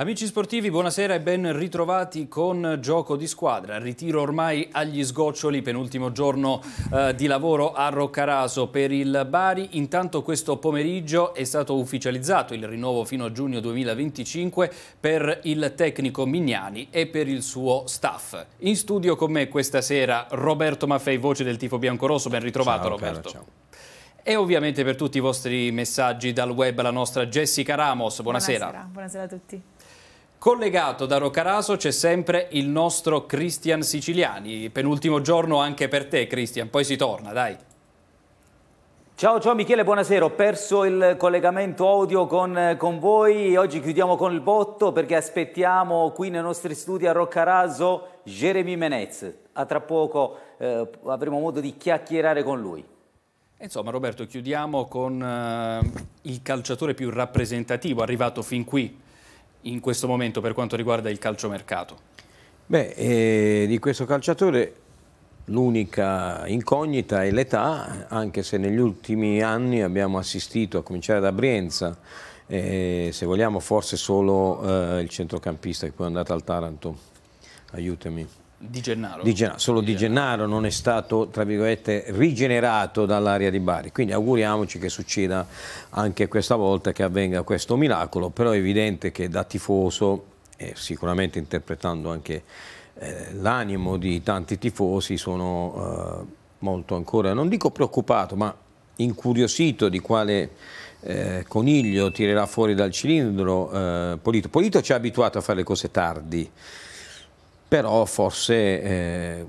Amici sportivi, buonasera e ben ritrovati con Gioco di Squadra. Ritiro ormai agli sgoccioli, penultimo giorno eh, di lavoro a Roccaraso per il Bari. Intanto questo pomeriggio è stato ufficializzato il rinnovo fino a giugno 2025 per il tecnico Mignani e per il suo staff. In studio con me questa sera Roberto Maffei, voce del tifo biancorosso. Ben ritrovato ciao, Roberto. Cara, e ovviamente per tutti i vostri messaggi dal web la nostra Jessica Ramos. Buonasera, buonasera, buonasera a tutti. Collegato da Roccaraso c'è sempre il nostro Cristian Siciliani, penultimo giorno anche per te Cristian, poi si torna, dai. Ciao, ciao Michele, buonasera. Ho perso il collegamento audio con, con voi. Oggi chiudiamo con il botto perché aspettiamo qui nei nostri studi a Roccaraso Jeremy Menez. A tra poco eh, avremo modo di chiacchierare con lui. Insomma Roberto, chiudiamo con eh, il calciatore più rappresentativo arrivato fin qui in questo momento per quanto riguarda il calciomercato? Beh, eh, di questo calciatore l'unica incognita è l'età, anche se negli ultimi anni abbiamo assistito, a cominciare da Brienza, eh, se vogliamo forse solo eh, il centrocampista che poi è andato al Taranto, aiutami. Di Gennaro. Di Gennaro. solo Di, Gennaro. non è stato, tra virgolette, rigenerato dall'area di Bari. Quindi auguriamoci che succeda anche questa volta che avvenga questo miracolo, però è evidente che da tifoso, e sicuramente interpretando anche eh, l'animo di tanti tifosi, sono eh, molto ancora, non dico preoccupato, ma incuriosito di quale eh, coniglio tirerà fuori dal cilindro eh, Polito. Polito ci ha abituato a fare le cose tardi però forse eh,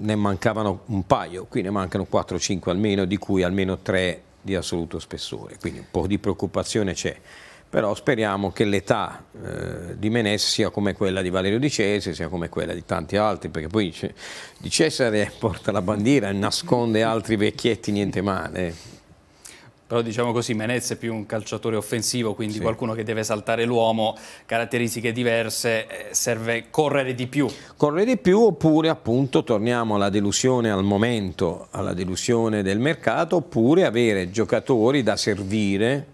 ne mancavano un paio, qui ne mancano 4-5 almeno, di cui almeno 3 di assoluto spessore, quindi un po' di preoccupazione c'è. Però speriamo che l'età eh, di Menes sia come quella di Valerio Di Cesare, sia come quella di tanti altri, perché poi Di Cesare porta la bandiera e nasconde altri vecchietti niente male però diciamo così Menez è più un calciatore offensivo, quindi sì. qualcuno che deve saltare l'uomo, caratteristiche diverse, eh, serve correre di più. Correre di più oppure appunto torniamo alla delusione al momento, alla delusione del mercato, oppure avere giocatori da servire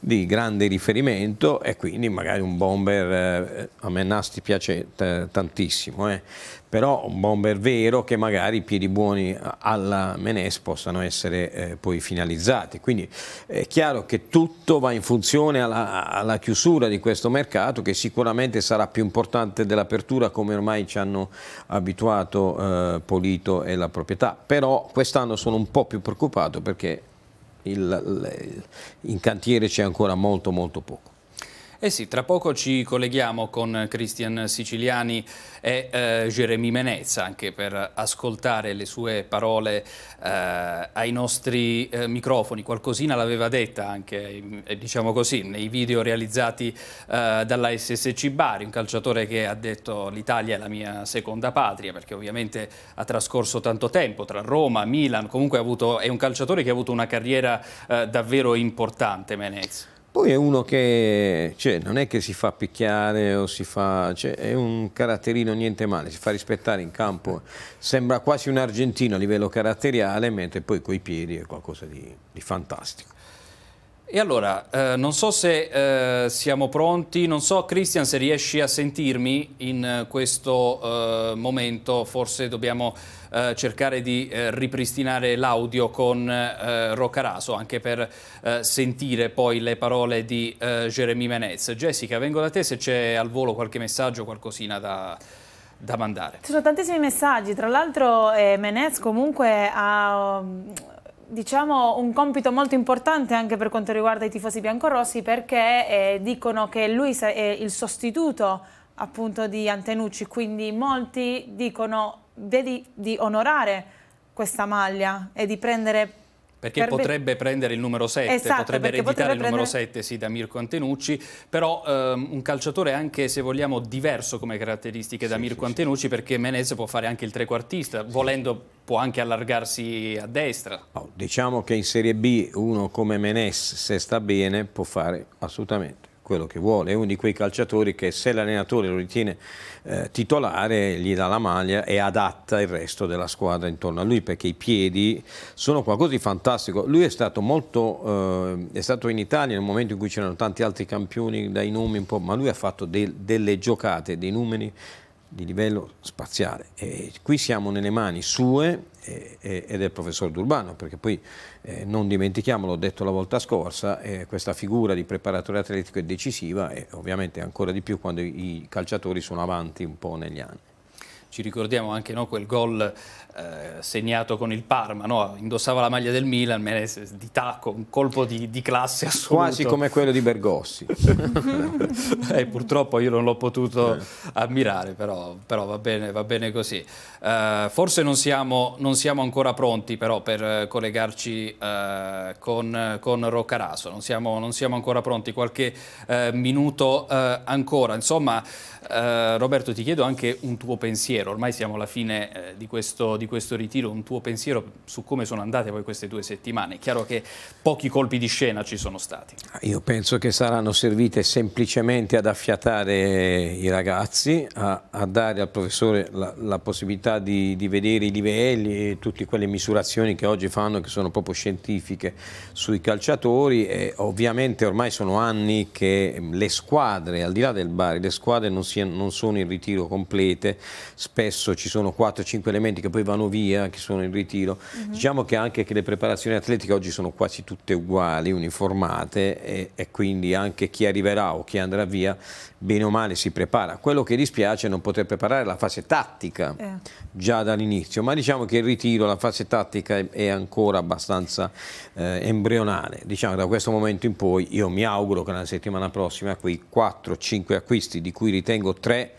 di grande riferimento e quindi magari un bomber eh, a Nasti piace tantissimo eh però un bomber vero che magari i piedi buoni eh, alla Menes possano essere eh, poi finalizzati. Quindi è chiaro che tutto va in funzione alla, alla, chiusura di questo mercato che sicuramente sarà più importante dell'apertura come ormai ci hanno abituato eh, Polito e la proprietà, però quest'anno sono un po' più preoccupato perché il, il, in cantiere c'è ancora molto molto poco. Eh sì, tra poco ci colleghiamo con Christian Siciliani e eh, Jeremy Menezza anche per ascoltare le sue parole eh, ai nostri eh, microfoni. Qualcosina l'aveva detta anche, eh, diciamo così, nei video realizzati eh, dalla SSC Bari, un calciatore che ha detto l'Italia è la mia seconda patria perché ovviamente ha trascorso tanto tempo tra Roma, Milan, comunque avuto, è un calciatore che ha avuto una carriera eh, davvero importante Menezza. Poi è uno che cioè, non è che si fa picchiare o si fa, cioè, è un caratterino niente male, si fa rispettare in campo, sembra quasi un argentino a livello caratteriale, mentre poi coi piedi è qualcosa di, di fantastico. E allora, eh, non so se eh, siamo pronti, non so Christian se riesci a sentirmi in eh, questo eh, momento, forse dobbiamo eh, cercare di eh, ripristinare l'audio con Roccaraso anche per sentire poi le parole di Jeremy Menez. Jessica, vengo da te se c'è al volo qualche messaggio, qualcosina da da mandare. Ci sono tantissimi messaggi, tra l'altro eh, Menez comunque ha diciamo, un compito molto importante anche per quanto riguarda i tifosi biancorossi perché eh, dicono che lui è il sostituto appunto di Antenucci, quindi molti dicono vedi di onorare questa maglia e di prendere perché per... potrebbe prendere il numero 7, esatto, potrebbe ereditare potrebbe il prendere... numero 7 sì, da Mirko Antenucci, però ehm, un calciatore anche se vogliamo diverso come caratteristiche sì, da Mirko sì, Antenucci perché Menez può fare anche il trequartista, volendo può anche allargarsi a destra. No, diciamo che in Serie B uno come Menez, se sta bene, può fare assolutamente quello che vuole, è uno di quei calciatori che se l'allenatore lo ritiene eh, titolare gli dà la maglia e adatta il resto della squadra intorno a lui perché i piedi sono qualcosa di fantastico. Lui è stato molto, eh, è stato in Italia nel momento in cui c'erano tanti altri campioni dai nomi un po', ma lui ha fatto de delle giocate, dei numeri di livello spaziale. E qui siamo nelle mani sue ed è il professor D'Urbano, perché poi eh, non dimentichiamo, l'ho detto la volta scorsa, eh, questa figura di preparatore atletico è decisiva e ovviamente ancora di più quando i calciatori sono avanti un po' negli anni. Ci ricordiamo anche no, quel gol eh, segnato con il Parma, no? indossava la maglia del Milan, Menezes di tacco, un colpo di, di classe assoluto. Quasi come quello di Bergossi. eh, purtroppo io non l'ho potuto eh. ammirare, però, però va, bene, va, bene, così. Eh, forse non siamo, non siamo, ancora pronti però per collegarci eh, con, con Roccaraso, non siamo, non siamo, ancora pronti, qualche eh, minuto ancora. Insomma, Roberto ti chiedo anche un tuo pensiero pensiero, ormai siamo alla fine eh, di, questo, di, questo, ritiro, un tuo pensiero su come sono andate poi queste due settimane. È chiaro che pochi colpi di scena ci sono stati. Ah, io penso che saranno servite semplicemente ad affiatare i ragazzi, a, a dare al professore la, la possibilità di, di, vedere i livelli e tutte quelle misurazioni che oggi fanno, che sono proprio scientifiche, sui calciatori. E ovviamente ormai sono anni che mm, le squadre, al di là del Bari, le squadre non, si, non sono in ritiro complete, spesso ci sono 4-5 elementi che poi vanno via, che sono in ritiro. Mm -hmm. Diciamo che anche che le preparazioni atletiche oggi sono quasi tutte uguali, uniformate e, e, quindi anche chi arriverà o chi andrà via bene o male si prepara. Quello che dispiace è non poter preparare la fase tattica eh. già dall'inizio, ma diciamo che il ritiro, la fase tattica è, è ancora abbastanza eh, embrionale. Diciamo da questo momento in poi io mi auguro che la settimana prossima quei 4-5 acquisti di cui ritengo 3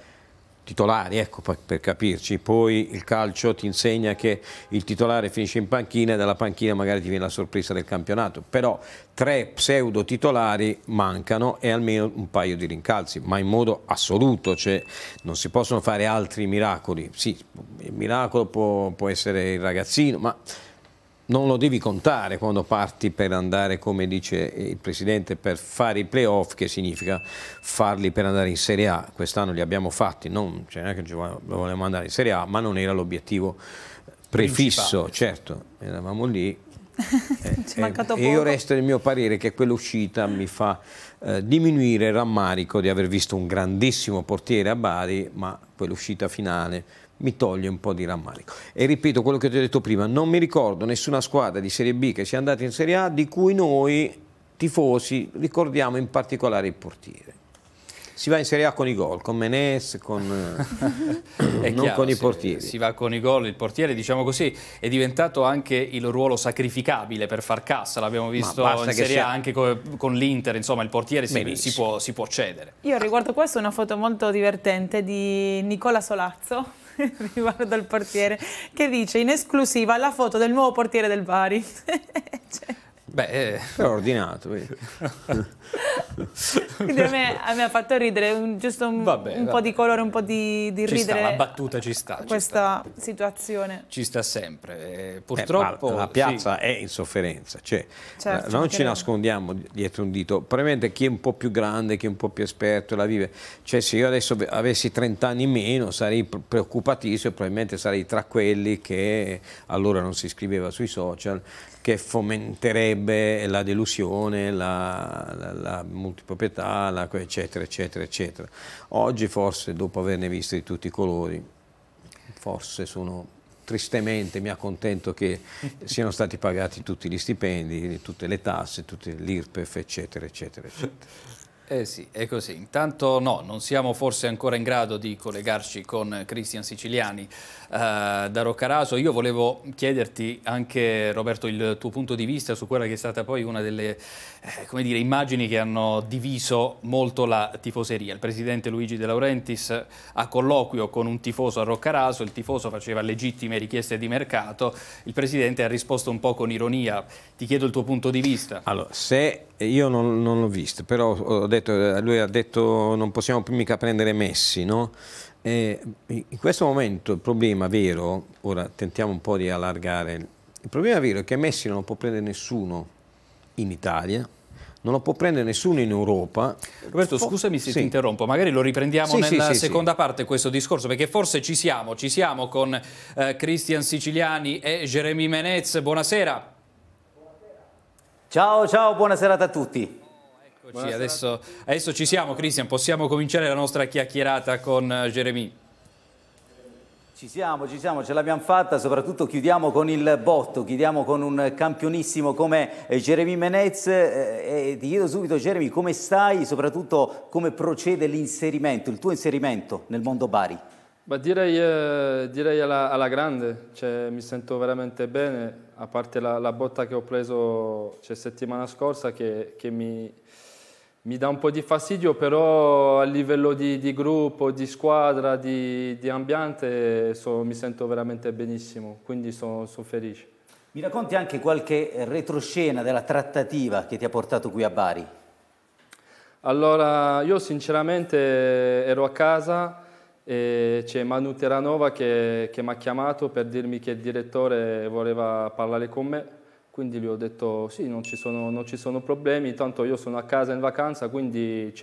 titolari, ecco per capirci, poi il calcio ti insegna che il titolare finisce in panchina e dalla panchina magari ti viene la sorpresa del campionato, però tre pseudo titolari mancano e almeno un paio di rincalzi, ma in modo assoluto, cioè non si possono fare altri miracoli, sì, il miracolo può, può essere il ragazzino, ma non lo devi contare quando parti per andare, come dice il Presidente, per fare i playoff, che significa farli per andare in Serie A. Quest'anno li abbiamo fatti, non c'è cioè neanche che volevamo andare in Serie A, ma non era l'obiettivo prefisso, Principale. certo, eravamo lì. eh, eh e io resto del mio parere che quell'uscita mi fa eh, diminuire il rammarico di aver visto un grandissimo portiere a Bari, ma quell'uscita finale mi toglie un po' di rammarico. E ripeto quello che ti ho detto prima, non mi ricordo nessuna squadra di Serie B che sia andata in Serie A di cui noi tifosi ricordiamo in particolare il portiere. Si va in Serie A con i gol, con Menes, con, non chiaro, eh, con i portieri. Si va con i gol, il portiere diciamo così è diventato anche il ruolo sacrificabile per far cassa, l'abbiamo visto in Serie sia... A anche con, con l'Inter, insomma il portiere si, si, può, si può cedere. Io riguardo questo una foto molto divertente di Nicola Solazzo riguardo al portiere che dice in esclusiva la foto del nuovo portiere del Bari. cioè. Beh, eh. però ordinato. Quindi a me, a me, ha fatto ridere, un, giusto un, vabbè, un vabbè. po' di colore, un po' di, di ci ridere. Sta, la battuta ci sta. Questa ci sta. situazione. Ci sta sempre. Eh, eh, purtroppo... Eh, la piazza sì. è in sofferenza, cioè, certo, eh, non ci nascondiamo dietro un dito. Probabilmente chi è un po' più grande, chi è un po' più esperto la vive. Cioè se io adesso avessi 30 anni in meno sarei preoccupatissimo, probabilmente sarei tra quelli che allora non si scriveva sui social che fomenterebbe la delusione, la, la, la multiproprietà, la, eccetera, eccetera, eccetera. Oggi forse, dopo averne visto di tutti i colori, forse sono tristemente mi accontento che siano stati pagati tutti gli stipendi, tutte le tasse, tutte l'IRPEF, eccetera, eccetera, eccetera. Eh sì, è così. Intanto no, non siamo forse ancora in grado di collegarci con Cristian Siciliani eh, da Roccaraso. Io volevo chiederti anche, Roberto, il tuo punto di vista su quella che è stata poi una delle eh, dire, immagini che hanno diviso molto la tifoseria. Il presidente Luigi De Laurentiis a colloquio con un tifoso a Roccaraso, il tifoso faceva legittime richieste di mercato, il presidente ha risposto un po' con ironia. Ti chiedo il tuo punto di vista. Allora, se io non, non l'ho visto, però detto, eh, lui ha detto non possiamo più mica prendere Messi, no? E in questo momento il problema vero, ora tentiamo un po' di allargare, il problema vero è che Messi non lo può prendere nessuno in Italia, non lo può prendere nessuno in Europa. Roberto, scusami se sì. ti interrompo, magari lo riprendiamo sì, nella sì, seconda parte questo discorso, perché forse ci siamo, ci siamo con eh, Christian Siciliani e Jeremy Menez. Buonasera. Ciao, ciao, buona serata a tutti. Eccoci, adesso, adesso, ci siamo Cristian, possiamo cominciare la nostra chiacchierata con eh, Jeremy. Ci siamo, ci siamo, ce l'abbiamo fatta, soprattutto chiudiamo con il botto, chiudiamo con un campionissimo come eh, Jeremy Menez eh, e ti chiedo subito Jeremy come stai, soprattutto come procede l'inserimento, il tuo inserimento nel mondo Bari. Ma direi, eh, direi alla, alla, grande, cioè, mi sento veramente bene, a parte la, la botta che ho preso cioè, settimana scorsa che, che mi, mi, dà un po' di fastidio, però a livello di, di gruppo, di squadra, di, di ambiente so, mi sento veramente benissimo, quindi sono so felice. Mi racconti anche qualche retroscena della trattativa che ti ha portato qui a Bari? Allora, io sinceramente ero a casa e c'è Manu Terranova che, che mi ha chiamato per dirmi che il direttore voleva parlare con me, quindi gli ho detto sì, non ci sono, non ci sono problemi, tanto io sono a casa in vacanza, quindi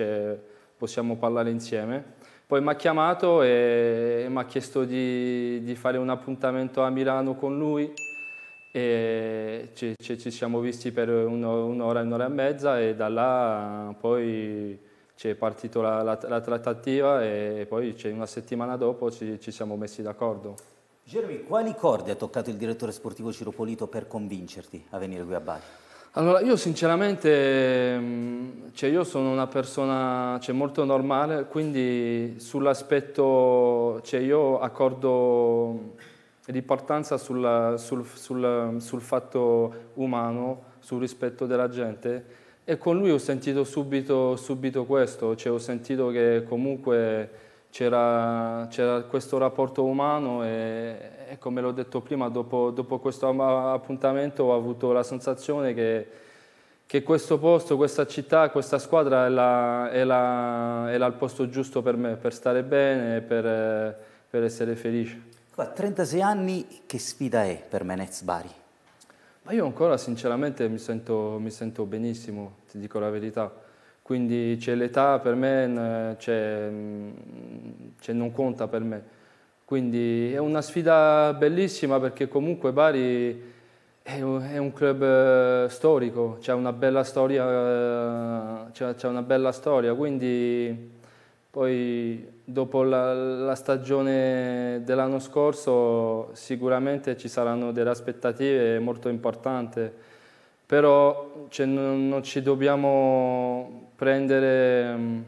possiamo parlare insieme. Poi mi ha chiamato e, e mi ha chiesto di, di, fare un appuntamento a Milano con lui e ci, ci, ci siamo visti per un'ora, un'ora e mezza e da là poi c'è partita la, la, la, trattativa e poi una settimana dopo ci, ci siamo messi d'accordo. Jeremy, quali corde ha toccato il direttore sportivo Ciro Polito per convincerti a venire qui a Bari? Allora, io sinceramente, mm, cioè io sono una persona cioè, molto normale, quindi sull'aspetto, cioè io accordo l'importanza mm, sul, sul, sul, sul fatto umano, sul rispetto della gente, e con lui ho sentito subito, subito questo, cioè ho sentito che comunque c'era, questo rapporto umano e, e come l'ho detto prima, dopo, dopo, questo appuntamento ho avuto la sensazione che, che questo posto, questa città, questa squadra è, la, è, la, è la il posto giusto per me, per stare bene, per, per essere felice. Qua, 36 anni, che sfida è per Menez Bari? Ma io ancora sinceramente mi sento, mi sento benissimo, ti dico la verità. Quindi c'è l'età per me, c'è, mm, c'è non conta per me. Quindi è una sfida bellissima perché comunque Bari è un, club eh, storico, c'è una bella storia, eh, c'è, una bella storia quindi poi dopo la, la stagione dell'anno scorso sicuramente ci saranno delle aspettative molto importanti, però cioè, non, non, ci dobbiamo prendere mm,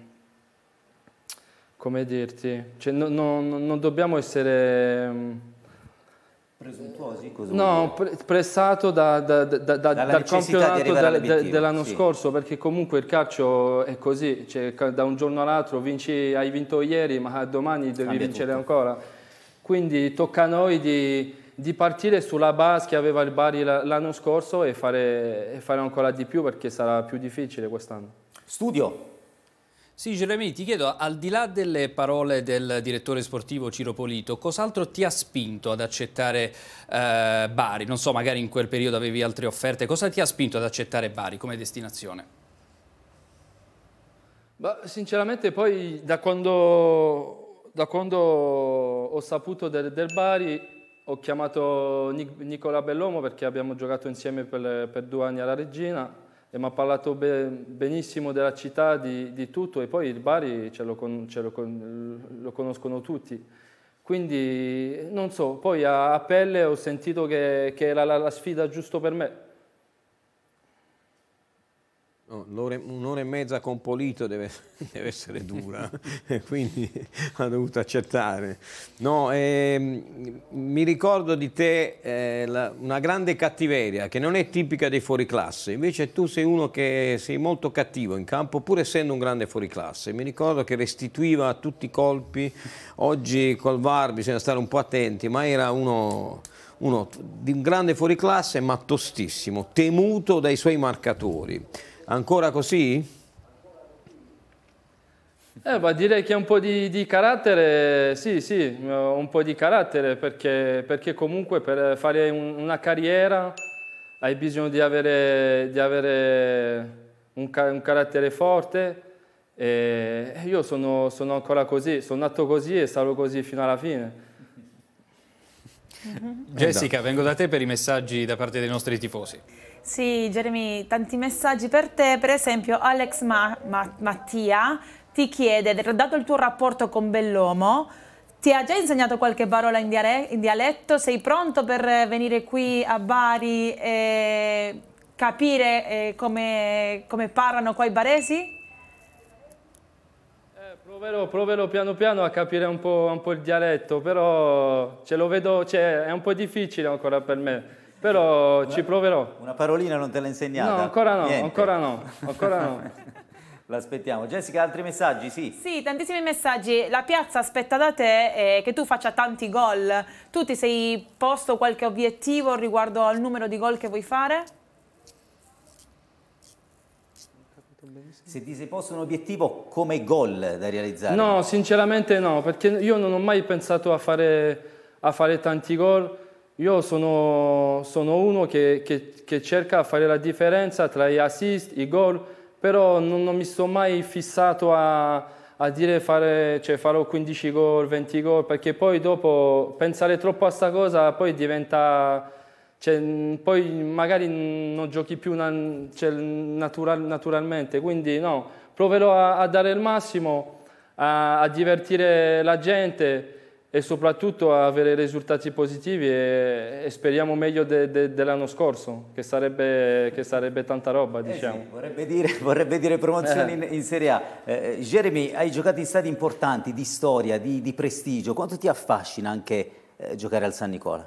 come dirti, cioè, no, no, non dobbiamo essere mm, Presuntuosi? Cosa no, pre- pressato da, da, da, dal campionato de- dell'anno sì. scorso, perché comunque il calcio è così, cioè, da un giorno all'altro vinci, hai vinto ieri, ma domani devi Cambia vincere tutto. ancora. Quindi tocca a noi di, di, partire sulla base che aveva il Bari l'anno scorso e fare, e fare ancora di più perché sarà più difficile quest'anno. Studio, sì, Jeremy, ti chiedo, al di là delle parole del direttore sportivo Ciro Polito, cos'altro ti ha spinto ad accettare eh, Bari? Non so, magari in quel periodo avevi altre offerte, cosa ti ha spinto ad accettare Bari come destinazione? Beh, sinceramente poi da quando, da quando ho saputo del, del, Bari ho chiamato Nic Nicola Bellomo perché abbiamo giocato insieme per, per due anni alla Regina mi ha parlato benissimo della città, di, di tutto, e poi il Bari lo, con, lo, con, lo, conoscono tutti. Quindi, non so, poi a, a pelle ho sentito che, che era la, la sfida giusta per me, Oh, un'ora, e mezza con Polito deve, deve essere dura, eh, quindi ha dovuto accettare. No, eh, mi ricordo di te eh, la, una grande cattiveria che non è tipica dei fuoriclasse, invece tu sei uno che sei molto cattivo in campo pur essendo un grande fuoriclasse. Mi ricordo che restituiva tutti i colpi, oggi col VAR bisogna stare un po' attenti, ma era uno uno di un grande fuoriclasse ma tostissimo, temuto dai suoi marcatori. Ancora così? Eh, ma direi che un po' di, di, carattere, sì, sì, un po' di carattere, perché, perché comunque per fare un, una carriera hai bisogno di avere, di avere un, un, carattere forte e io sono, sono ancora così, sono nato così e sarò così fino alla fine. Jessica, vengo da te per i messaggi da parte dei nostri tifosi. Sì, Jeremy, tanti messaggi per te. Per esempio, Alex Ma Ma Mattia ti chiede, dato il tuo rapporto con Bellomo, ti ha già insegnato qualche parola in, in dialetto? Sei pronto per venire qui a Bari e capire eh, come, come, parlano qua i baresi? Eh, proverò, proverò, piano piano a capire un po', un po', il dialetto, però ce lo vedo, cioè, è un po' difficile ancora per me però una, ci proverò. Una parolina non te l'ha insegnata? No, ancora no, Niente. ancora no, ancora no. L'aspettiamo. Jessica, altri messaggi? Sì. Sì, tantissimi messaggi. La piazza aspetta da te eh, che tu faccia tanti gol. Tu ti sei posto qualche obiettivo riguardo al numero di gol che vuoi fare? Se ti sei posto un obiettivo come gol da realizzare? No, sinceramente no, perché io non ho mai pensato a fare, a fare tanti gol io sono, sono uno che, che, che cerca di fare la differenza tra gli assist, i gol, però non, non mi sono mai fissato a, a dire fare, cioè farò 15 gol, 20 gol, perché poi dopo pensare troppo a sta cosa poi diventa... Cioè, poi magari non giochi più na- cioè, natural- naturalmente, quindi no, proverò a, a dare il massimo, a, a divertire la gente, e soprattutto avere risultati positivi e, e speriamo meglio de, de, dell'anno scorso, che sarebbe, che sarebbe tanta roba. Diciamo. Eh sì, diciamo. vorrebbe, dire, vorrebbe, dire, promozione eh. in, in, Serie A. Eh, eh, Jeremy, hai giocato in stadi importanti di storia, di, di prestigio, quanto ti affascina anche eh, giocare al San Nicola?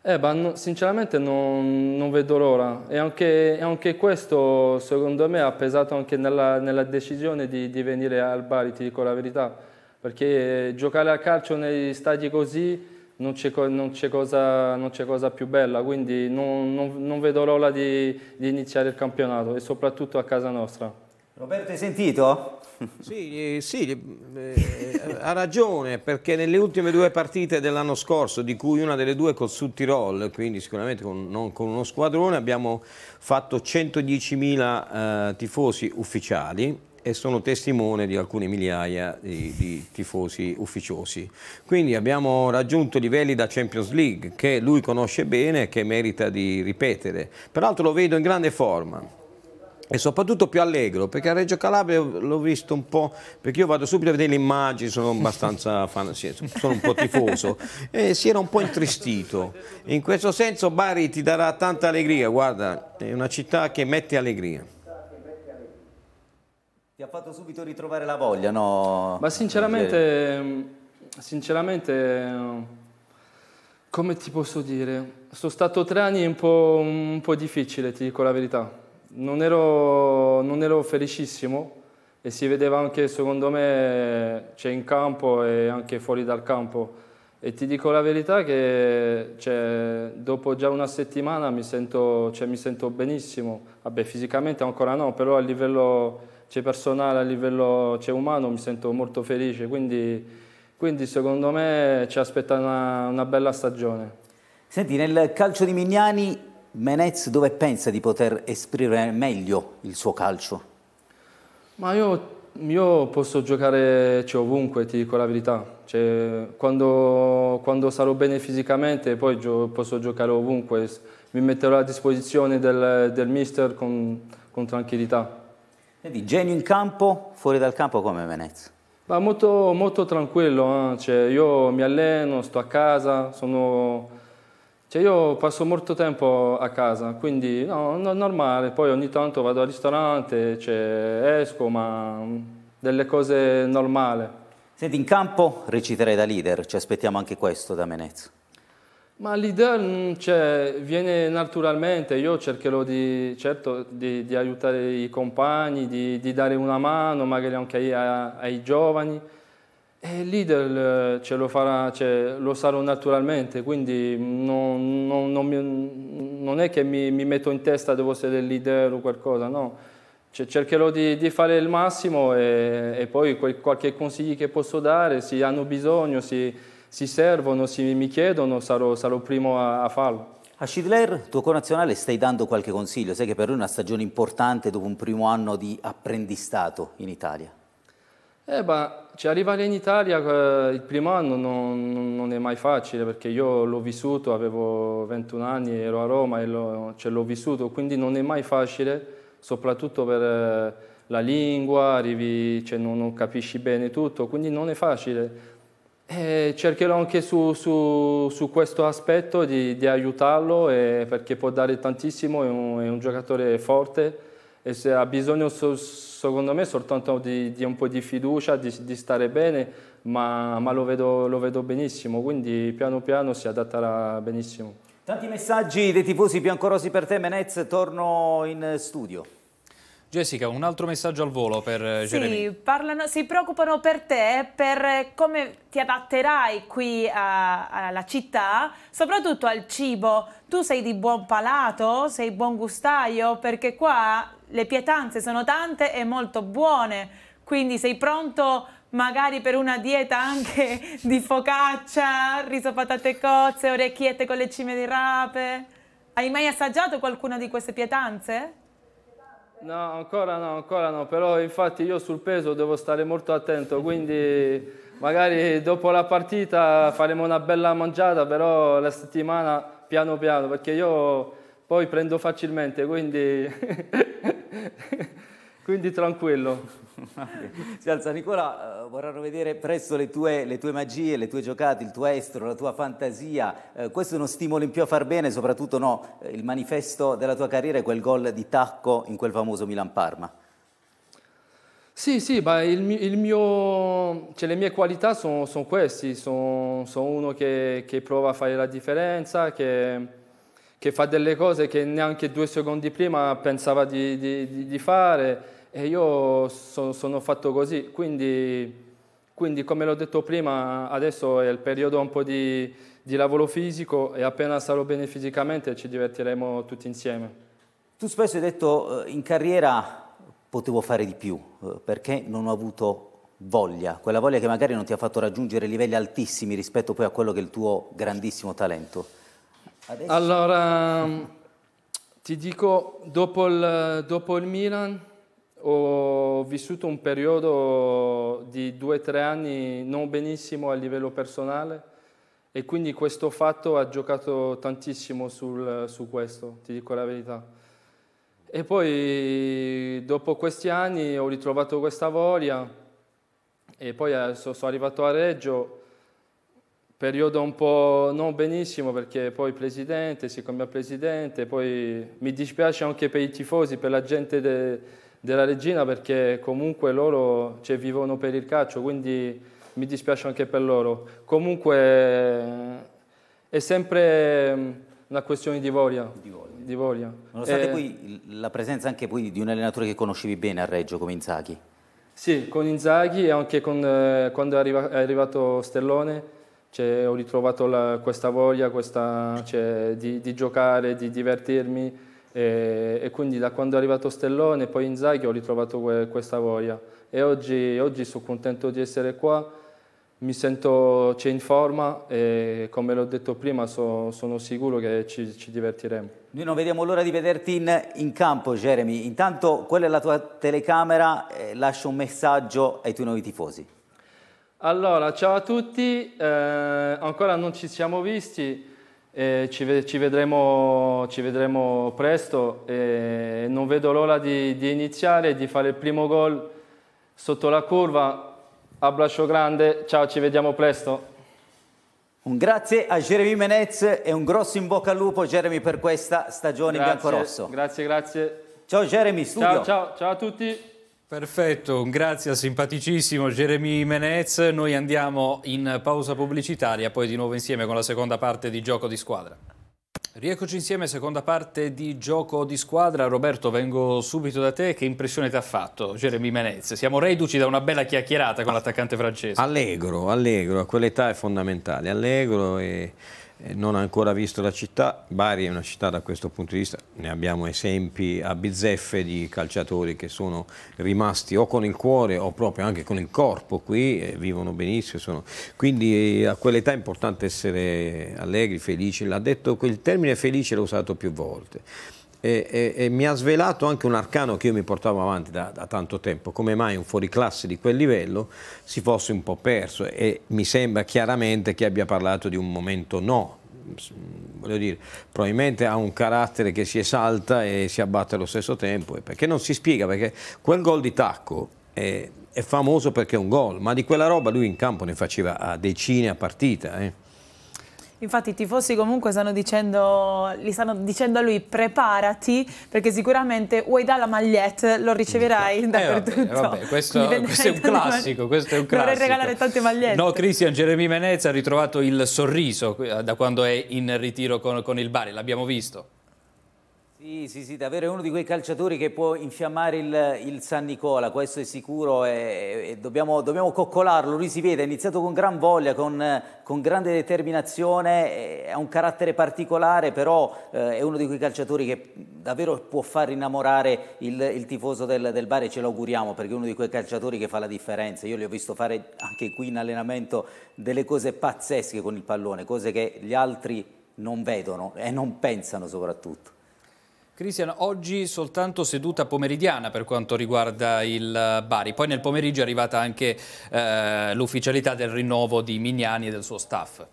Bah, eh, no, sinceramente non, non vedo l'ora e anche, anche, questo secondo me ha pesato anche nella, nella decisione di, di venire al Bari, ti dico la verità perché giocare a calcio negli stadi così non c'è, non c'è, cosa, non c'è cosa, più bella, quindi non, non vedo l'ora di, di iniziare il campionato e soprattutto a casa nostra. Roberto, hai sentito? Sì, sì eh, ha ragione, perché nelle ultime due partite dell'anno scorso, di cui una delle due col Sud Tirol, quindi sicuramente con, non con uno squadrone, abbiamo fatto 110.000 eh, tifosi ufficiali, e sono testimone di alcune migliaia di, di, tifosi ufficiosi. Quindi abbiamo raggiunto livelli da Champions League che lui conosce bene e che merita di ripetere. Peraltro lo vedo in grande forma e soprattutto più allegro perché a Reggio Calabria l'ho visto un po' perché io vado subito a vedere le immagini sono abbastanza fan, sono un po' tifoso e si era un po' intristito in questo senso Bari ti darà tanta allegria guarda è una città che mette allegria ti ha fatto subito ritrovare la voglia, no? Ma sinceramente, sinceramente, come ti posso dire? Sono stato tre anni un po', un po difficile, ti dico la verità. Non ero, non ero felicissimo e si vedeva anche, secondo me, cioè in campo e anche fuori dal campo. E ti dico la verità che cioè, dopo già una settimana mi sento, cioè, mi sento benissimo, vabbè fisicamente ancora no, però a livello c'è personale a livello umano, mi sento molto felice, quindi, quindi secondo me ci aspetta una, una, bella stagione. Senti, nel calcio di Mignani, Menez dove pensa di poter esprimere meglio il suo calcio? Ma io, io posso giocare cioè, ovunque, ti dico la verità. Cioè, quando, quando, sarò bene fisicamente poi gio posso giocare ovunque, mi metterò a disposizione del, del mister con, con tranquillità. Vedi, genio in campo, fuori dal campo come Venezia? Ma molto, molto tranquillo, eh? cioè, io mi alleno, sto a casa, sono... cioè, io passo molto tempo a casa, quindi no, no, normale, poi ogni tanto vado al ristorante, cioè, esco, ma mm, delle cose normali. Senti, in campo reciterai da leader, ci aspettiamo anche questo da Venezia. Ma l'idea mm, cioè, viene naturalmente, io cercherò di, certo, di, di aiutare i compagni, di, di, dare una mano magari anche a, ai, giovani e il leader eh, ce lo, farà, cioè, lo sarò naturalmente, quindi non, mm, non, non, mi, mm, non è che mi, mi, metto in testa devo essere il leader o qualcosa, no. Cioè, cercherò di, fare il massimo e, e poi quel, qualche consiglio che posso dare, se hanno bisogno, se si servono, si mi chiedono, sarò, sarò primo a, a farlo. A Schidler, tuo connazionale, stai dando qualche consiglio? Sai che per lui è una stagione importante dopo un primo anno di apprendistato in Italia. Eh beh, cioè arrivare in Italia eh, il primo anno non, non, è mai facile perché io l'ho vissuto, avevo 21 anni, ero a Roma e l'ho, cioè, l'ho vissuto, quindi non è mai facile, soprattutto per eh, la lingua, arrivi, cioè, non, non capisci bene tutto, quindi non è facile e eh, cercherò anche su, su, su questo aspetto di, di aiutarlo eh, perché può dare tantissimo, è un, è un giocatore forte e ha bisogno so, secondo me soltanto di, di, un po' di fiducia, di, di stare bene, ma, ma lo, vedo, lo, vedo, benissimo, quindi piano piano si adatterà benissimo. Tanti messaggi dei tifosi biancorossi per te, Menez, torno in studio. Jessica, un altro messaggio al volo per eh, sì, Jeremy. Parlano, si preoccupano per te, per eh, come ti adatterai qui eh, alla città, soprattutto al cibo. Tu sei di buon palato, sei buon gustaio, perché qua le pietanze sono tante e molto buone. Quindi sei pronto magari per una dieta anche di focaccia, riso patate cozze, orecchiette con le cime di rape? Hai mai assaggiato qualcuna di queste pietanze? No, ancora no, ancora no, però infatti io sul peso devo stare molto attento, quindi magari dopo la partita faremo una bella mangiata, però la settimana piano piano, perché io poi prendo facilmente, quindi... quindi tranquillo. si alza Nicola, eh, vorranno vedere presto le tue, le tue, magie, le tue giocate, il tuo estro, la tua fantasia. Eh, questo è uno stimolo in più a far bene, soprattutto no, eh, il manifesto della tua carriera è quel gol di tacco in quel famoso Milan-Parma. Sì, sì, ma il, il mio, cioè le mie qualità sono son queste, sono son uno che, che, prova a fare la differenza, che, che, fa delle cose che neanche due secondi prima pensava di, di, di fare e io so, sono fatto così, quindi, quindi come l'ho detto prima, adesso è il periodo un po' di, di lavoro fisico e appena sarò bene fisicamente ci divertiremo tutti insieme. Tu spesso hai detto eh, in carriera potevo fare di più eh, perché non ho avuto voglia, quella voglia che magari non ti ha fatto raggiungere livelli altissimi rispetto poi a quello che è il tuo grandissimo talento. Adesso... Allora, ti dico, dopo il, dopo il Milan ho vissuto un periodo di due o tre anni non benissimo a livello personale e quindi questo fatto ha giocato tantissimo sul, su questo, ti dico la verità. E poi dopo questi anni ho ritrovato questa voglia e poi sono arrivato a Reggio, periodo un po' non benissimo perché poi presidente, si cambia presidente, poi mi dispiace anche per i tifosi, per la gente... De, della regina perché comunque loro cioè, vivono per il calcio, quindi mi dispiace anche per loro. Comunque eh, è sempre mm, una questione di voglia. Di voglia. Di voglia. Nonostante e... Eh, poi la presenza anche poi di un allenatore che conoscevi bene a Reggio come Inzaghi. Sì, con Inzaghi e anche con, eh, quando è, arriva, è, arrivato Stellone cioè, ho ritrovato la, questa voglia questa, cioè, di, di, giocare, di divertirmi e, e, quindi da quando è arrivato Stellone e poi Inzaghi ho ritrovato que, questa voglia e oggi, oggi, sono contento di essere qua, mi sento c'è in forma e come l'ho detto prima so, sono sicuro che ci, ci, divertiremo. Noi non vediamo l'ora di vederti in, in, campo Jeremy, intanto quella è la tua telecamera, eh, lascio un messaggio ai tuoi nuovi tifosi. Allora, ciao a tutti, eh, ancora non ci siamo visti, eh, ci, ve ci, vedremo, ci, vedremo, presto. Eh, non vedo l'ora di, di, iniziare, di fare il primo gol sotto la curva. Abbraccio grande, ciao, ci vediamo presto. Un grazie a Jeremy Menez e un grosso in bocca al lupo, Jeremy, per questa stagione grazie, in bianco-rosso. Grazie, grazie. Ciao Jeremy, studio. Ciao, ciao, ciao a tutti. Perfetto, grazie, simpaticissimo Jeremy Menez. Noi andiamo in pausa pubblicitaria, poi di nuovo insieme con la seconda parte di Gioco di Squadra. Rieccoci insieme, seconda parte di Gioco di Squadra. Roberto, vengo subito da te. Che impressione ti ha fatto Jeremy Menez? Siamo reduci da una bella chiacchierata con l'attaccante francese. Allegro, allegro, a quell'età è fondamentale. Allegro e... Eh, non ha ancora visto la città, Bari è una città da questo punto di vista, ne abbiamo esempi a bizzeffe di calciatori che sono rimasti o con il cuore o proprio anche con il corpo qui, e eh, vivono benissimo, sono... quindi eh, a quell'età è importante essere allegri, felici, l'ha detto, quel termine felice l'ho usato più volte e, e, e, mi ha svelato anche un arcano che io mi portavo avanti da, da, tanto tempo, come mai un fuoriclasse di quel livello si fosse un po' perso e mi sembra chiaramente che abbia parlato di un momento no, voglio dire, probabilmente ha un carattere che si esalta e si abbatte allo stesso tempo, perché non si spiega, perché quel gol di tacco è, è famoso perché è un gol, ma di quella roba lui in campo ne faceva a decine a partita. Eh. Infatti i tifosi comunque stanno dicendo, gli stanno dicendo a lui preparati perché sicuramente vuoi dà la magliette, lo riceverai eh, dappertutto. Vabbè, vabbè, questo, questo, è un classico, questo è un classico. Dovrei regalare tante magliette. No, Cristian, Jeremy Menez ha ritrovato il sorriso eh, da quando è in ritiro con, con il Bari, l'abbiamo visto. Sì, sì, sì, davvero è uno di quei calciatori che può infiammare il, il San Nicola, questo è sicuro e, e dobbiamo, dobbiamo, coccolarlo, lui si vede, ha iniziato con gran voglia, con, con grande determinazione, ha un carattere particolare, però eh, è uno di quei calciatori che davvero può far innamorare il, il tifoso del, del Bari e ce l'auguriamo perché è uno di quei calciatori che fa la differenza, io li ho visto fare anche qui in allenamento delle cose pazzesche con il pallone, cose che gli altri non vedono e non pensano soprattutto. Cristian, oggi soltanto seduta pomeridiana per quanto riguarda il eh, Bari, poi nel pomeriggio è arrivata anche eh, l'ufficialità del rinnovo di Mignani e del suo staff.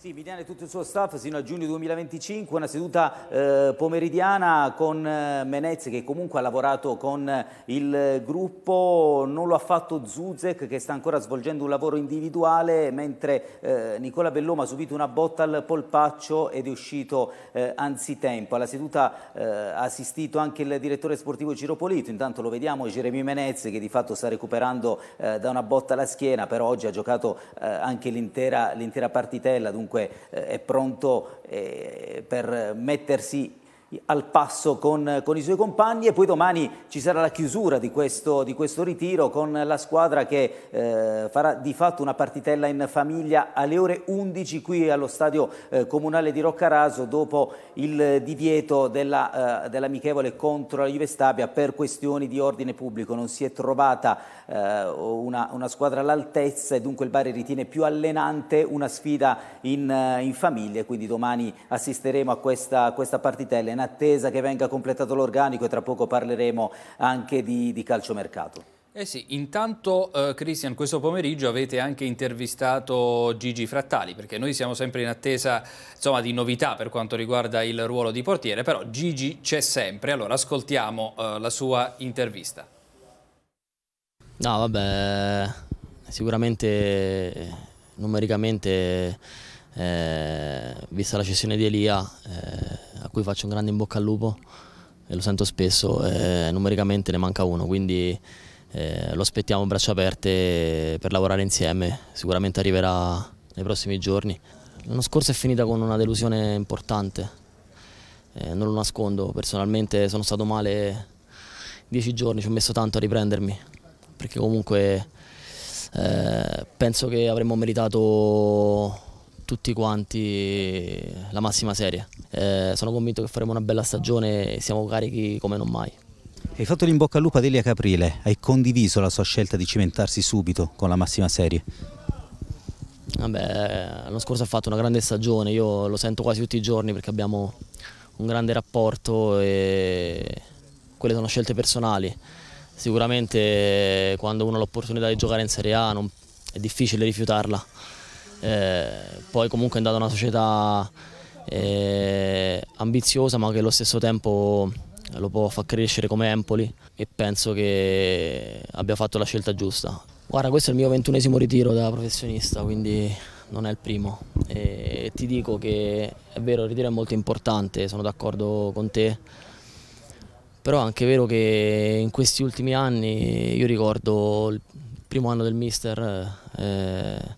Sì, Midian e tutto il suo staff sino a giugno 2025, una seduta eh, pomeridiana con eh, Menez che comunque ha lavorato con eh, il gruppo, non lo ha fatto Zuzek che sta ancora svolgendo un lavoro individuale, mentre eh, Nicola Belloma ha subito una botta al polpaccio ed è uscito eh, anzitempo. Alla seduta eh, ha assistito anche il direttore sportivo Ciro Polito, intanto lo vediamo Jeremy Menez che di fatto sta recuperando da una botta alla schiena, però oggi ha giocato anche l'intera partitella, dunque dunque eh, è pronto eh, per mettersi al passo con, con, i suoi compagni e poi domani ci sarà la chiusura di questo, di questo ritiro con la squadra che eh, farà di fatto una partitella in famiglia alle ore 11 qui allo stadio eh, comunale di Roccaraso dopo il divieto della, eh, dell'amichevole contro la Juve Stabia per questioni di ordine pubblico non si è trovata eh, una, una, squadra all'altezza e dunque il Bari ritiene più allenante una sfida in, in famiglia quindi domani assisteremo a questa, questa partitella in attesa che venga completato l'organico e tra poco parleremo anche di, di calciomercato. Eh sì, intanto eh, Christian, questo pomeriggio avete anche intervistato Gigi Frattali, perché noi siamo sempre in attesa insomma, di novità per quanto riguarda il ruolo di portiere, però Gigi c'è sempre, allora ascoltiamo eh, la sua intervista. No, vabbè, sicuramente numericamente eh, vista la cessione di Elia, eh, a cui faccio un grande in bocca al lupo, e lo sento spesso, eh, numericamente ne manca uno, quindi eh, lo aspettiamo a braccia aperte per lavorare insieme, sicuramente arriverà nei prossimi giorni. L'anno scorso è finita con una delusione importante, eh, non lo nascondo, personalmente sono stato male dieci giorni, ci ho messo tanto a riprendermi, perché comunque eh, penso che avremmo meritato tutti quanti la massima serie. Eh, sono convinto che faremo una bella stagione e siamo carichi come non mai. Hai fatto l'imbocca al lupo ad Elia Caprile, hai condiviso la sua scelta di cimentarsi subito con la massima serie. l'anno scorso ha fatto una grande stagione, io lo sento quasi tutti i giorni perché abbiamo un grande rapporto e quelle sono scelte personali. Sicuramente quando uno ha l'opportunità di giocare in Serie A non, è difficile rifiutarla. Eh, poi comunque è andata una società eh, ambiziosa ma che allo stesso tempo lo può far crescere come Empoli e penso che abbia fatto la scelta giusta. Guarda, questo è il mio ventunesimo ritiro da professionista, quindi non è il primo. E ti dico che è vero, il ritiro è molto importante, sono d'accordo con te, però è anche vero che in questi ultimi anni, io ricordo il primo anno del mister, eh,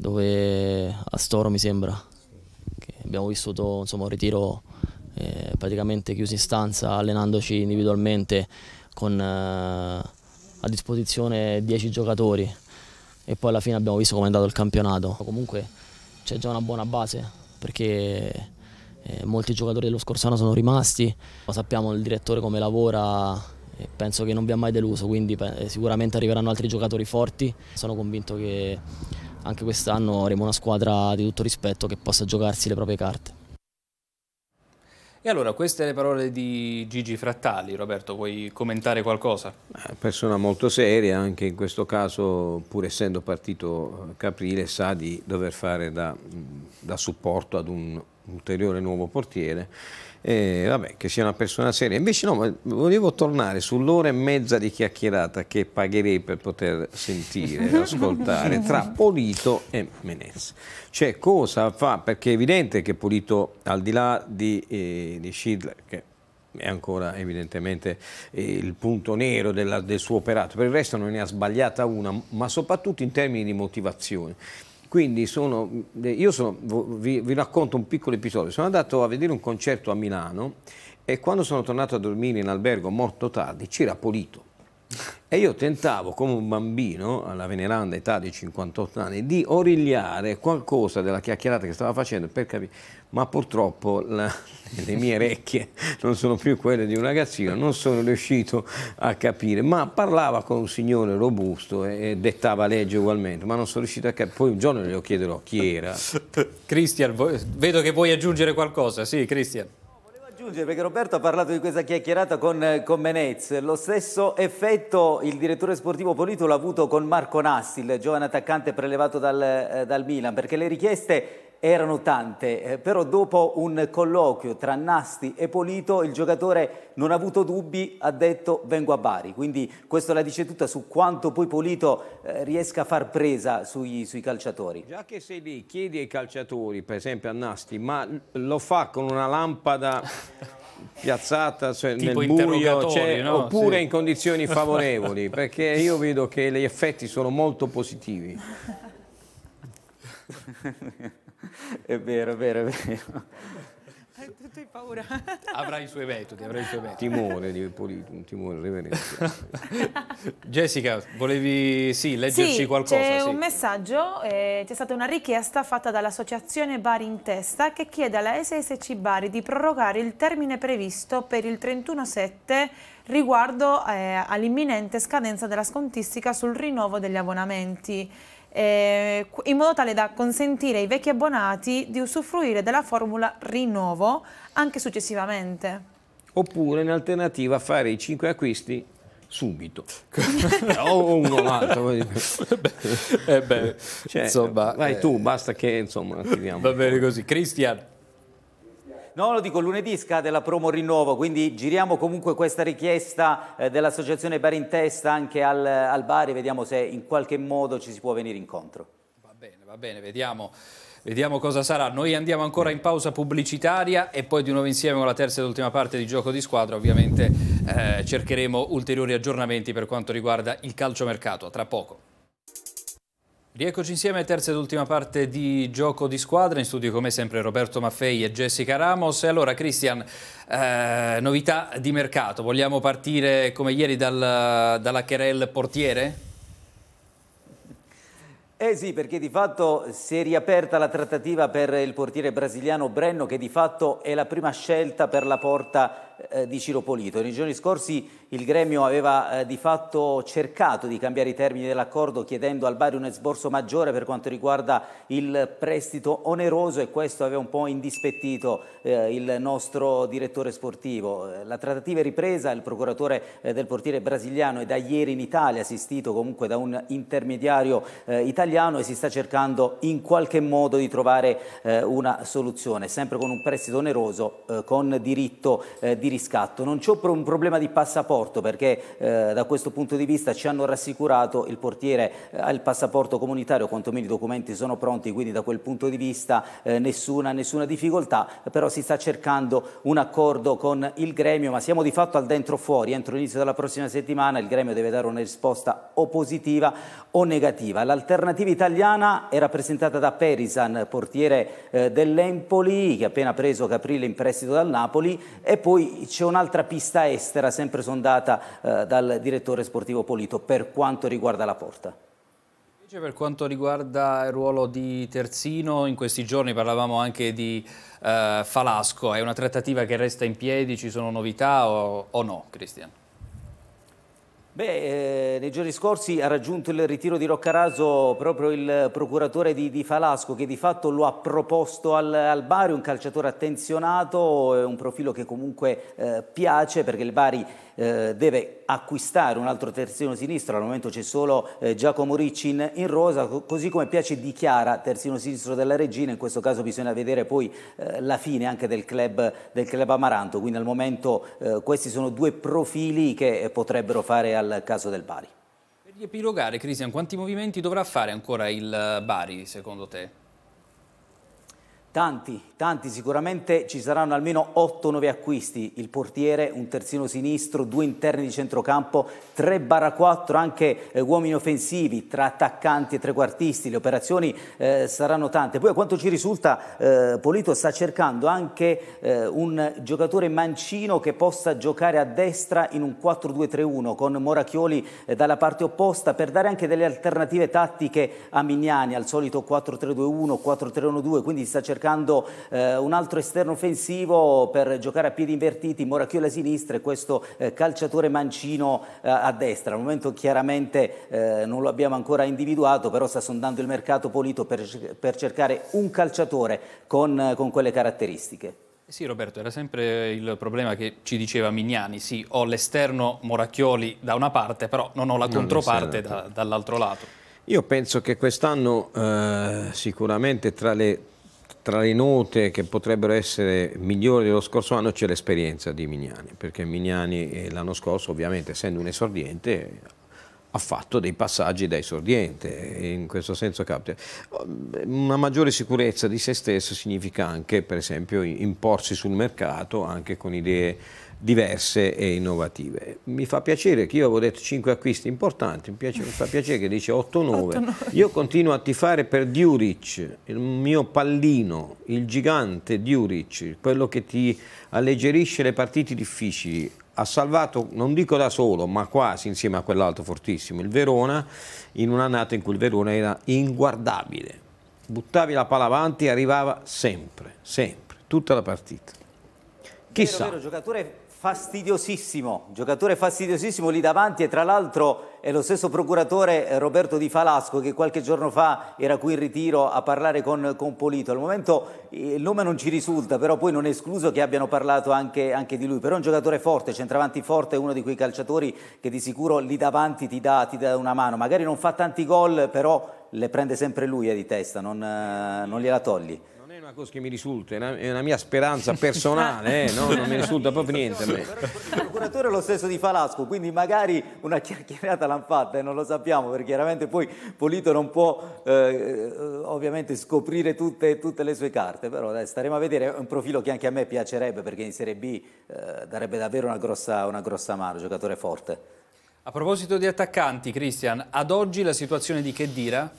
dove a Storo mi sembra che abbiamo vissuto insomma, un ritiro eh, praticamente chiuso in stanza allenandoci individualmente con eh, a disposizione 10 giocatori e poi alla fine abbiamo visto come è andato il campionato comunque c'è già una buona base perché eh, molti giocatori dello scorso anno sono rimasti sappiamo il direttore come lavora e penso che non vi ha mai deluso quindi sicuramente arriveranno altri giocatori forti sono convinto che anche quest'anno avremo una squadra di tutto rispetto che possa giocarsi le proprie carte. E allora, queste le parole di Gigi Frattali. Roberto, vuoi commentare qualcosa? Persona molto seria, anche in questo caso, pur essendo partito Caprile, sa di dover fare da, da supporto ad un ulteriore nuovo portiere eh, vabbè, che sia una persona seria. Invece no, volevo tornare sull'ora e mezza di chiacchierata che pagherei per poter sentire, ascoltare, tra Polito e Menez. Cioè cosa fa? Perché è evidente che Polito, al di là di, eh, di Schindler, che è ancora evidentemente eh, il punto nero della, del suo operato, per il resto non ne ha sbagliata una, ma soprattutto in termini di motivazione quindi sono, eh, io sono, vi, vi, racconto un piccolo episodio. Sono andato a vedere un concerto a Milano e quando sono tornato a dormire in albergo molto tardi, c'era Polito. E io tentavo come un bambino, alla veneranda età di 58 anni, di origliare qualcosa della chiacchierata che stava facendo per capire, ma purtroppo la, le mie orecchie non sono più quelle di un ragazzino, non sono riuscito a capire, ma parlava con un signore robusto e, e dettava legge ugualmente, ma non sono riuscito a capire, poi un giorno glielo chiederò chi era. Cristian, vedo che vuoi aggiungere qualcosa, sì Cristian aggiungere perché Roberto ha parlato di questa chiacchierata con, con Menez. Lo stesso effetto il direttore sportivo Polito l'ha avuto con Marco Nassi, il giovane attaccante prelevato dal, eh, dal Milan, perché le richieste erano tante, eh, però dopo un colloquio tra Nasti e Polito il giocatore non ha avuto dubbi, ha detto vengo a Bari, quindi questo la dice tutta su quanto poi Polito eh, riesca a far presa sui, sui, calciatori. Già che sei lì, chiedi ai calciatori, per esempio a Nasti, ma lo fa con una lampada piazzata cioè, tipo nel buio cioè, no? oppure sì. in condizioni favorevoli perché io vedo che gli effetti sono molto positivi è vero, è vero, è vero. Tu hai paura. Avrai i suoi metodi, avrà i suoi metodi. Timore di Polito, un timore reverenza. Jessica, volevi sì, leggerci sì, qualcosa? C'è sì. un messaggio, eh, c'è stata una richiesta fatta dall'associazione Bari in Testa che chiede alla SSC Bari di prorogare il termine previsto per il 31 7 riguardo eh, all'imminente scadenza della scontistica sul rinnovo degli abbonamenti eh, in modo tale da consentire ai vecchi abbonati di usufruire della formula rinnovo anche successivamente. Oppure in alternativa fare i 5 acquisti subito o uno o l'altro eh, eh beh, cioè, insomma, vai eh... tu basta che insomma, va bene così Cristian No, lo dico, lunedì scade la promo rinnovo, quindi giriamo comunque questa richiesta eh, dell'associazione Bari in Testa anche al, al Bari, vediamo se in qualche modo ci si può venire incontro. Va bene, va bene, vediamo. Vediamo cosa sarà. Noi andiamo ancora in pausa pubblicitaria e poi di nuovo insieme con la terza ed ultima parte di gioco di squadra. Ovviamente eh, cercheremo ulteriori aggiornamenti per quanto riguarda il calciomercato. tra poco. Rieccoci insieme, terza ed ultima parte di Gioco di Squadra, in studio come sempre Roberto Maffei e Jessica Ramos. E allora Cristian, eh, novità di mercato, vogliamo partire come ieri dal, dalla Cherel portiere? Eh sì, perché di fatto si è riaperta la trattativa per il portiere brasiliano Brenno, che di fatto è la prima scelta per la porta eh, di Ciro Polito. Nei giorni scorsi il gremio aveva eh, di fatto cercato di cambiare i termini dell'accordo chiedendo al Bari un esborso maggiore per quanto riguarda il prestito oneroso e questo aveva un po' indispettito eh, il nostro direttore sportivo. La trattativa è ripresa, il procuratore del portiere brasiliano è da ieri in Italia assistito comunque da un intermediario italiano e si sta cercando in qualche modo di trovare una soluzione, sempre con un prestito oneroso con diritto di di riscatto. Non c'è un problema di passaporto perché eh, da questo punto di vista ci hanno rassicurato, il portiere ha eh, il passaporto comunitario, quantomeno i documenti sono pronti, quindi da quel punto di vista eh, nessuna, nessuna difficoltà, però si sta cercando un accordo con il gremio, ma siamo di fatto al dentro fuori, entro l'inizio della prossima settimana il gremio deve dare una risposta o positiva o negativa. L'alternativa italiana è rappresentata da Perisan, portiere eh, dell'Empoli, che ha appena preso Caprile in prestito dal Napoli, e poi c'è un'altra pista estera, sempre sondata eh, dal direttore sportivo Polito, per quanto riguarda la porta. Invece per quanto riguarda il ruolo di Terzino, in questi giorni parlavamo anche di eh, Falasco, è una trattativa che resta in piedi, ci sono novità o, o no, Cristian? Beh, eh, nei giorni scorsi ha raggiunto il ritiro di Roccaraso proprio il procuratore di, di Falasco che di fatto lo ha proposto al, al Bari, un calciatore attenzionato, eh, un profilo che comunque eh, piace perché il Bari eh, deve acquistare un altro terzino sinistro, al momento c'è solo eh, Giacomo Ricci in, in, rosa, così come Piaci dichiara terzino sinistro della Regina, in questo caso bisogna vedere poi eh, la fine anche del club, del club, Amaranto, quindi al momento eh, questi sono due profili che potrebbero fare al caso del Bari. Per riepilogare, Cristian, quanti movimenti dovrà fare ancora il eh, Bari secondo te? Tanti, tanti, sicuramente ci saranno almeno 8-9 acquisti, il portiere, un terzino sinistro, due interni di centrocampo, 3-4 anche eh, uomini offensivi tra attaccanti e trequartisti, le operazioni eh, saranno tante. Poi a quanto ci risulta eh, Polito sta cercando anche eh, un giocatore mancino che possa giocare a destra in un 4-2-3-1 con Moracchioli eh, dalla parte opposta per dare anche delle alternative tattiche a Mignani al solito 4-3-2-1, 4-3-1-2, quindi sta cercando cercando eh, un altro esterno offensivo per giocare a piedi invertiti, Moracchio alla sinistra e questo eh, calciatore mancino eh, a destra. Al momento chiaramente eh, non lo abbiamo ancora individuato, però sta sondando il mercato pulito per, per cercare un calciatore con, eh, con quelle caratteristiche. Eh sì Roberto, era sempre il problema che ci diceva Mignani, sì ho l'esterno Moracchioli da una parte però non ho la controparte da, dall'altro lato. Io penso che quest'anno eh, sicuramente tra le tra le note che potrebbero essere migliori dello scorso anno c'è l'esperienza di Mignani, perché Mignani eh, l'anno scorso ovviamente essendo un esordiente ha fatto dei passaggi da esordiente, in questo senso capita. Una maggiore sicurezza di se stesso significa anche per esempio imporsi sul mercato anche con idee diverse e innovative. Mi fa piacere che io avevo detto 5 acquisti importanti, mi, piace, mi fa piacere che dice 8-9. Io continuo a tifare per Duric, il mio pallino, il gigante Duric, quello che ti alleggerisce le partite difficili. Ha salvato, non dico da solo, ma quasi insieme a quell'altro fortissimo, il Verona, in un'annata in cui il Verona era inguardabile. Buttavi la palla avanti e arrivava sempre, sempre, tutta la partita. Chissà. Vero, vero, giocatore fastidiosissimo, giocatore fastidiosissimo lì davanti e tra l'altro è lo stesso procuratore eh, Roberto Di Falasco che qualche giorno fa era qui in ritiro a parlare con, con Polito. Al momento eh, il nome non ci risulta, però poi non è escluso che abbiano parlato anche, anche di lui. Però è un giocatore forte, centravanti forte, è uno di quei calciatori che di sicuro lì davanti ti dà, ti dà una mano. Magari non fa tanti gol, però le prende sempre lui eh, di testa, non, eh, non gliela togli una cosa che mi risulta, è una, mia speranza personale, eh? no, non mi risulta proprio niente. Il procuratore è lo stesso di Falasco, quindi magari una chiacchierata l'hanno fatta e non lo sappiamo, perché chiaramente poi Polito non può eh, eh, ovviamente scoprire tutte, tutte, le sue carte, però dai, staremo a vedere, è un profilo che anche a me piacerebbe, perché in Serie B eh, darebbe davvero una grossa, una grossa mano, giocatore forte. A proposito di attaccanti, Cristian, ad oggi la situazione di Chedira?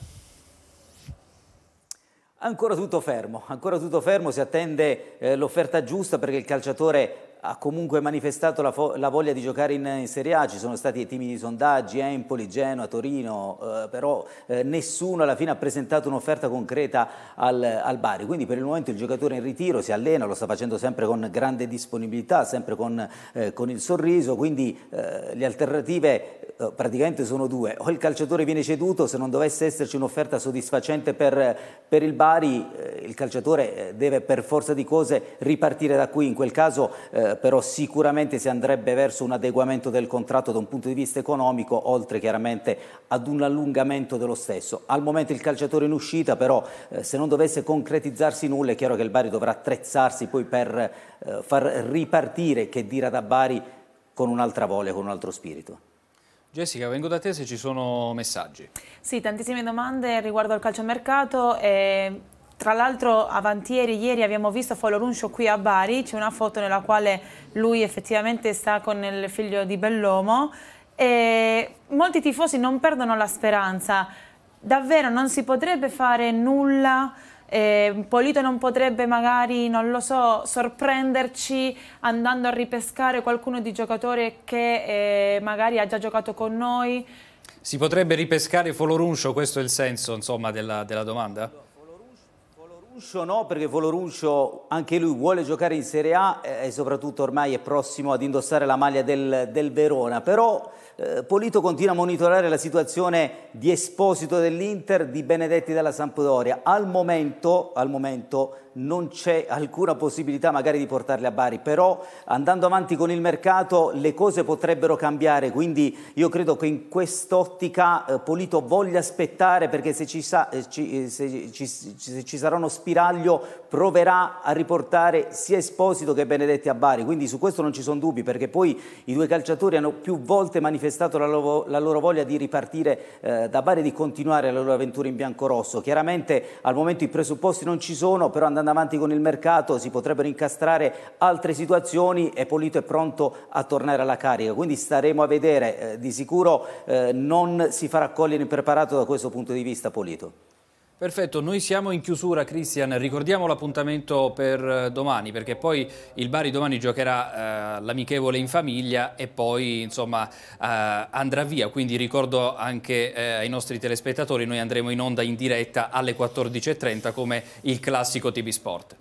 Ancora tutto fermo, ancora tutto fermo, si attende eh, l'offerta giusta perché il calciatore ha comunque manifestato la, la voglia di giocare in, in, Serie A, ci sono stati timidi sondaggi, eh, Empoli, Genoa, Torino, eh, però eh, nessuno alla fine ha presentato un'offerta concreta al, al, Bari, quindi per il momento il giocatore è in ritiro, si allena, lo sta facendo sempre con grande disponibilità, sempre con, eh, con il sorriso, quindi eh, le alternative eh, praticamente sono due, o il calciatore viene ceduto, se non dovesse esserci un'offerta soddisfacente per, per, il Bari, il calciatore deve per forza di cose ripartire da qui, in quel caso eh, però sicuramente si andrebbe verso un adeguamento del contratto da un punto di vista economico, oltre chiaramente ad un allungamento dello stesso. Al momento il calciatore in uscita, però eh, se non dovesse concretizzarsi nulla, è chiaro che il Bari dovrà attrezzarsi poi per eh, far ripartire, che dire da Bari, con un'altra voglia, con un altro spirito. Jessica, vengo da te se ci sono messaggi. Sì, tantissime domande riguardo al calciomercato. E eh, tra l'altro avantieri, ieri abbiamo visto Foloruncio qui a Bari, c'è una foto nella quale lui effettivamente sta con il figlio di Bellomo e molti tifosi non perdono la speranza. Davvero non si potrebbe fare nulla? Eh, Polito non potrebbe magari, non lo so, sorprenderci andando a ripescare qualcuno di giocatore che eh, magari ha già giocato con noi? Si potrebbe ripescare Foloruncio, questo è il senso insomma, della, della domanda? Voloruccio no, perché Voloruccio anche lui vuole giocare in Serie A eh, e soprattutto ormai è prossimo ad indossare la maglia del, del Verona, però eh, Polito continua a monitorare la situazione di Esposito dell'Inter, di Benedetti della Sampdoria. Al momento, al momento non c'è alcuna possibilità magari di portarli a Bari, però andando avanti con il mercato le cose potrebbero cambiare, quindi io credo che in quest'ottica eh, Polito voglia aspettare perché se ci, sa, eh, ci, eh, se, ci, se ci, sarà uno spiraglio proverà a riportare sia Esposito che Benedetti a Bari, quindi su questo non ci sono dubbi perché poi i due calciatori hanno più volte manifestato la loro, la loro voglia di ripartire eh, da Bari e di continuare la loro avventura in bianco rosso. Chiaramente al momento i presupposti non ci sono, però andando andando avanti con il mercato si potrebbero incastrare altre situazioni e Polito è pronto a tornare alla carica, quindi staremo a vedere, eh, di sicuro eh, non si farà cogliere impreparato da questo punto di vista Polito. Perfetto, noi siamo in chiusura Cristian, ricordiamo l'appuntamento per eh, domani perché poi il Bari domani giocherà eh, l'amichevole in famiglia e poi insomma eh, andrà via, quindi ricordo anche eh, ai nostri telespettatori noi andremo in onda in diretta alle 14.30 come il classico TV Sport.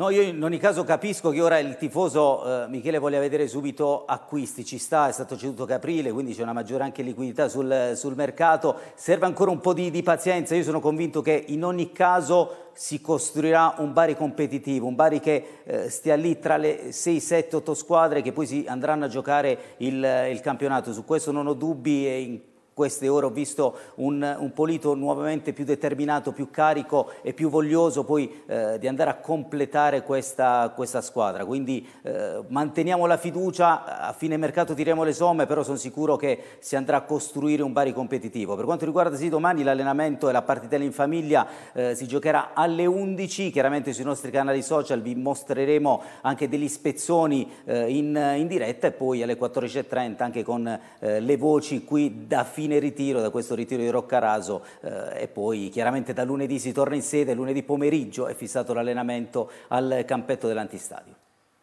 No, io in ogni caso capisco che ora il tifoso eh, Michele voglia vedere subito acquisti, ci sta, è stato ceduto Caprile, quindi c'è una maggiore anche liquidità sul, sul mercato, serve ancora un po' di, di pazienza, io sono convinto che in ogni caso si costruirà un Bari competitivo, un Bari che eh, stia lì tra le 6, 7, 8 squadre che poi si andranno a giocare il, il campionato. Su questo non ho dubbi in queste ore ho visto un, un Polito nuovamente più determinato, più carico e più voglioso poi eh, di andare a completare questa, questa squadra. Quindi eh, manteniamo la fiducia, a fine mercato tiriamo le somme, però sono sicuro che si andrà a costruire un Bari competitivo. Per quanto riguarda sì, domani l'allenamento e la partitella in famiglia eh, si giocherà alle 11, chiaramente sui nostri canali social vi mostreremo anche degli spezzoni eh, in, in, diretta e poi alle 14.30 anche con eh, le voci qui da fine fine ritiro, da questo ritiro di Roccaraso eh, e poi chiaramente da lunedì si torna in sede, lunedì pomeriggio è fissato l'allenamento al campetto dell'antistadio.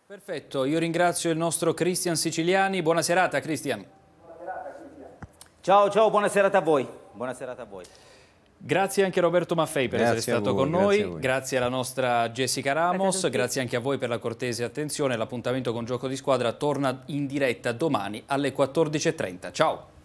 Perfetto, io ringrazio il nostro Cristian Siciliani, buona serata Cristian. Ciao, ciao, buona serata a voi. Buona serata a voi. Grazie anche a Roberto Maffei per grazie essere stato voi, con grazie noi, grazie, alla nostra Jessica Ramos, grazie, grazie anche a voi per la cortese attenzione, l'appuntamento con Gioco di Squadra torna in diretta domani alle 14.30. Ciao!